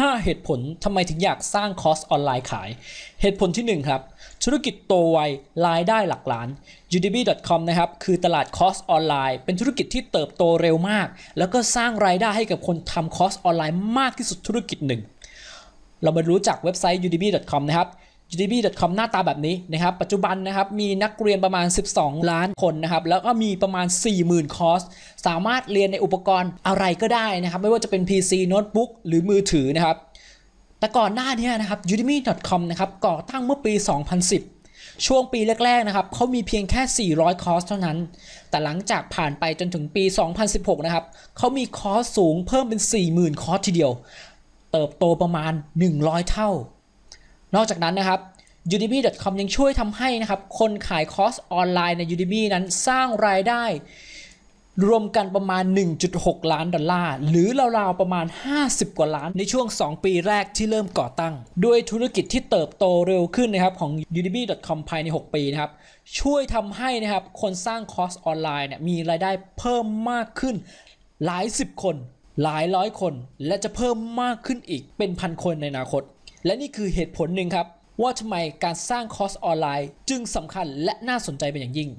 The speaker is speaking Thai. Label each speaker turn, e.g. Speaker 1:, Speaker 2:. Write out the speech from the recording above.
Speaker 1: 5 เหตุผลทำไมถึงอยากสร้างคอร์สออนไลน์ขาย เหตุผลที่1ครับ ธุรกิจโตไวรายได้หลักล้าน udb.com นะครับ คือตลาดคอร์สออนไลน์เป็นธุรกิจที่เติบโตเร็วมาก แล้วก็สร้างรายได้ให้กับคนทำคอร์สออนไลน์มากที่สุดธุรกิจหนึ่ง เรามารู้จักเว็บไซต์ udb.com นะครับ GDB.com หน้าตาแบบนี้นะครับปัจจุบันนะครับมีนักเรียนประมาณ 12 ล้านคนนะครับแล้วก็มีประมาณ 40,000 คอร์สสามารถเรียนในอุปกรณ์อะไรก็ได้นะครับไม่ว่าจะเป็น PC โน้ตบุ๊กหรือมือถือนะครับ แต่ก่อนหน้านี้นะครับ udemy.com นะครับก่อตั้งเมื่อปี 2010 ช่วงปีแรกๆนะครับเขามีเพียงแค่ 400 คอร์สเท่านั้น แต่หลังจากผ่านไปจนถึงปี 2016นะครับเขามีคอร์สสูงเพิ่มเป็น40,000คอร์สทีเดียว เติบโตประมาณ 100 เท่านอกจากนั้นนะครับ udemy.com ยังช่วยทำให้นะครับ คนขายคอร์สออนไลน์ใน udemy นั้นสร้างรายได้ รวมกันประมาณ 1.6 ล้านดอลลาร์ หรือราวๆ ประมาณ 50 กว่าล้าน ในช่วง 2 ปีแรกที่เริ่มก่อตั้ง ด้วยธุรกิจที่เติบโตเร็วขึ้นนะครับของ udemy.com ภายใน 6 ปีนะครับ ช่วยทำให้ นะครับ คนสร้างคอร์สออนไลน์เนี่ยมีรายได้เพิ่มมากขึ้นหลายสิบคน หลายร้อยคนและจะเพิ่มมากขึ้นอีกเป็นพันคนในอนาคตและนี่คือเหตุผลหนึ่งครับ ว่าทำไมการสร้างคอร์สออนไลน์ จึงสำคัญและน่าสนใจเป็นอย่างยิ่ง